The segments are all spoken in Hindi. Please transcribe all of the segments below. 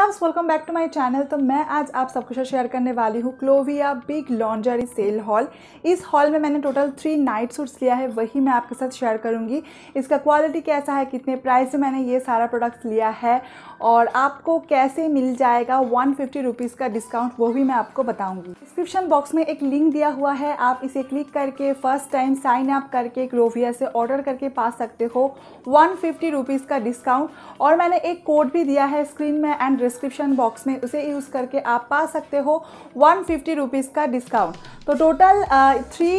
loves welcome back to my channel तो मैं आज आप सबके साथ शेयर करने वाली हूँ Clovia big lingerie sale haul इस हॉल में मैंने टोटल थ्री नाइट सूट्स लिया है वही मैं आपके साथ शेयर करूँगी इसका क्वालिटी कैसा है कितने प्राइस में मैंने ये सारा प्रोडक्ट्स लिया है और आपको कैसे मिल जाएगा वन फिफ्टी का डिस्काउंट वो भी मैं आपको बताऊँगी डिस्क्रिप्शन बॉक्स में एक लिंक दिया हुआ है आप इसे क्लिक करके फर्स्ट टाइम साइन अप करके क्लोविया से ऑर्डर करके पा सकते हो वन फिफ्टी का डिस्काउंट और मैंने एक कोड भी दिया है स्क्रीन में एंड डिस्क्रिप्शन बॉक्स में उसे यूज़ करके आप पा सकते हो वन फिफ्टी रुपीज़ का डिस्काउंट तो टोटल थ्री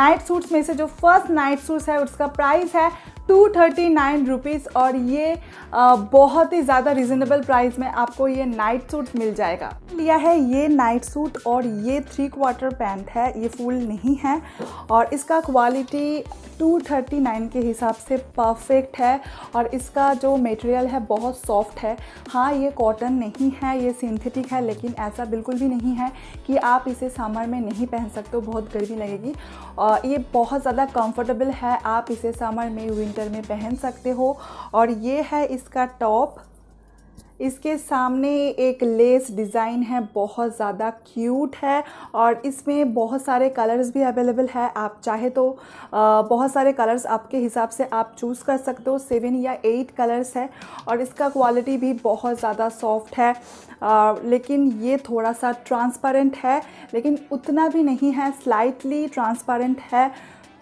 नाइट सूट्स में से जो फर्स्ट नाइट सूट्स है उसका प्राइस है टू थर्टी नाइन रुपीज़ और ये बहुत ही ज़्यादा रिजनेबल प्राइस में आपको ये नाइट सूट मिल जाएगा लिया है ये नाइट सूट और ये थ्री क्वार्टर पैंट है ये फुल नहीं है और इसका क्वालिटी 239 के हिसाब से परफेक्ट है और इसका जो मटेरियल है बहुत सॉफ्ट है हाँ ये कॉटन नहीं है ये सिंथेटिक है लेकिन ऐसा बिल्कुल भी नहीं है कि आप इसे समर में नहीं पहन सकते हो बहुत गर्मी लगेगी और ये बहुत ज़्यादा कंफर्टेबल है आप इसे समर में विंटर विंटर में पहन सकते हो और ये है इसका टॉप इसके सामने एक लेस डिज़ाइन है बहुत ज़्यादा क्यूट है और इसमें बहुत सारे कलर्स भी अवेलेबल है आप चाहे तो बहुत सारे कलर्स आपके हिसाब से आप चूज़ कर सकते हो सेवन या एट कलर्स है और इसका क्वालिटी भी बहुत ज़्यादा सॉफ्ट है आ, लेकिन ये थोड़ा सा ट्रांसपेरेंट है लेकिन उतना भी नहीं है स्लाइटली ट्रांसपेरेंट है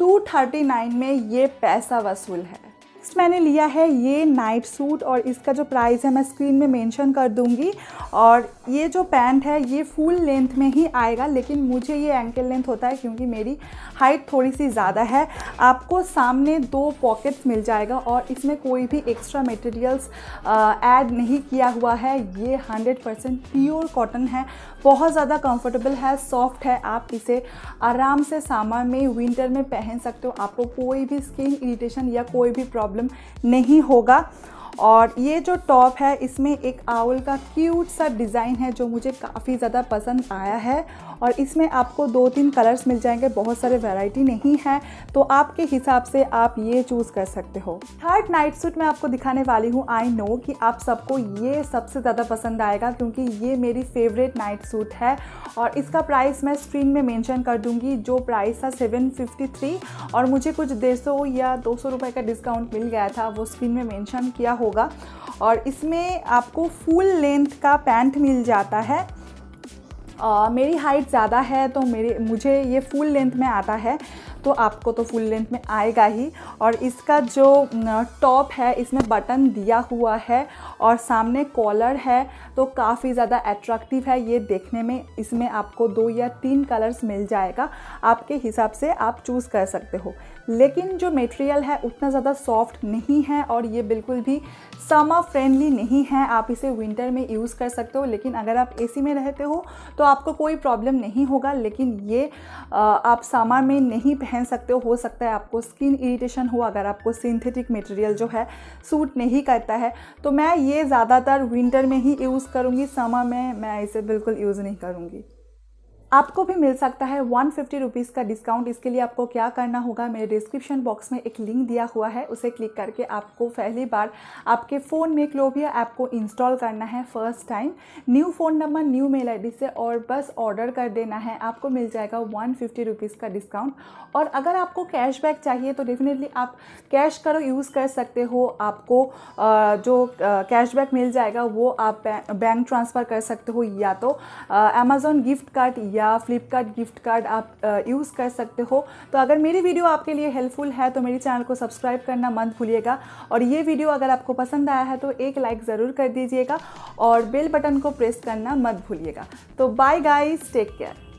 239 में ये पैसा वसूल है नेक्स्ट मैंने लिया है ये नाइट सूट और इसका जो प्राइस है मैं स्क्रीन में मेंशन कर दूंगी और ये जो पैंट है ये फुल लेंथ में ही आएगा लेकिन मुझे ये एंकल लेंथ होता है क्योंकि मेरी हाइट थोड़ी सी ज़्यादा है आपको सामने दो पॉकेट्स मिल जाएगा और इसमें कोई भी एक्स्ट्रा मटेरियल्स ऐड नहीं किया हुआ है ये हंड्रेड परसेंट प्योर कॉटन है बहुत ज़्यादा कम्फर्टेबल है सॉफ्ट है आप इसे आराम से सामा में विंटर में पहन सकते हो आपको कोई भी स्किन इरीटेशन या कोई भी प्रॉब्लम प्रॉब्लम नहीं होगा और ये जो टॉप है इसमें एक आउल का क्यूट सा डिज़ाइन है जो मुझे काफ़ी ज़्यादा पसंद आया है और इसमें आपको दो तीन कलर्स मिल जाएंगे बहुत सारे वैरायटी नहीं है तो आपके हिसाब से आप ये चूज़ कर सकते हो थर्ड नाइट सूट मैं आपको दिखाने वाली हूँ आई नो कि आप सबको ये सबसे ज़्यादा पसंद आएगा क्योंकि ये मेरी फेवरेट नाइट सूट है और इसका प्राइस मैं स्क्रीन में मेंशन कर दूंगी जो प्राइस था सेवन और मुझे कुछ डेढ़ या दो सौ का डिस्काउंट मिल गया था वो स्क्रीन में मैंशन किया होगा और इसमें आपको फुल लेंथ का पैंट मिल जाता है आ, मेरी हाइट ज़्यादा है तो मेरे मुझे ये फुल लेंथ में आता है तो आपको तो फुल लेंथ में आएगा ही और इसका जो टॉप है इसमें बटन दिया हुआ है और सामने कॉलर है तो काफ़ी ज़्यादा एट्रैक्टिव है ये देखने में इसमें आपको दो या तीन कलर्स मिल जाएगा आपके हिसाब से आप चूज़ कर सकते हो लेकिन जो मटेरियल है उतना ज़्यादा सॉफ्ट नहीं है और ये बिल्कुल भी समर फ्रेंडली नहीं है आप इसे विंटर में यूज़ कर सकते हो लेकिन अगर आप एसी में रहते हो तो आपको कोई प्रॉब्लम नहीं होगा लेकिन ये आप सामा में नहीं पहन पहन सकते हो हो सकता है आपको स्किन इरिटेशन हो अगर आपको सिंथेटिक मटेरियल जो है सूट नहीं करता है तो मैं ये ज़्यादातर विंटर में ही यूज़ करूँगी समर में मैं इसे बिल्कुल यूज़ नहीं करूँगी आपको भी मिल सकता है वन फिफ्टी रुपीज़ का डिस्काउंट इसके लिए आपको क्या करना होगा मेरे डिस्क्रिप्शन बॉक्स में एक लिंक दिया हुआ है उसे क्लिक करके आपको पहली बार आपके फ़ोन में क्लोविया ऐप को इंस्टॉल करना है first time new phone number new mail ID से और बस ऑर्डर कर देना है आपको मिल जाएगा वन फिफ्टी रुपीज़ का डिस्काउंट और अगर आपको कैशबैक चाहिए तो डेफिनेटली आप कैश करो यूज़ कर सकते हो आपको जो कैशबैक मिल जाएगा वो आप बैंक ट्रांसफ़र कर सकते हो या तो अमेज़ोन गिफ्ट कार्ड या या फ्लिपकार्ट गिफ्ट कार्ड आप यूज़ uh, कर सकते हो तो अगर मेरी वीडियो आपके लिए हेल्पफुल है तो मेरे चैनल को सब्सक्राइब करना मत भूलिएगा और ये वीडियो अगर आपको पसंद आया है तो एक लाइक ज़रूर कर दीजिएगा और बेल बटन को प्रेस करना मत भूलिएगा तो बाय गाइस टेक केयर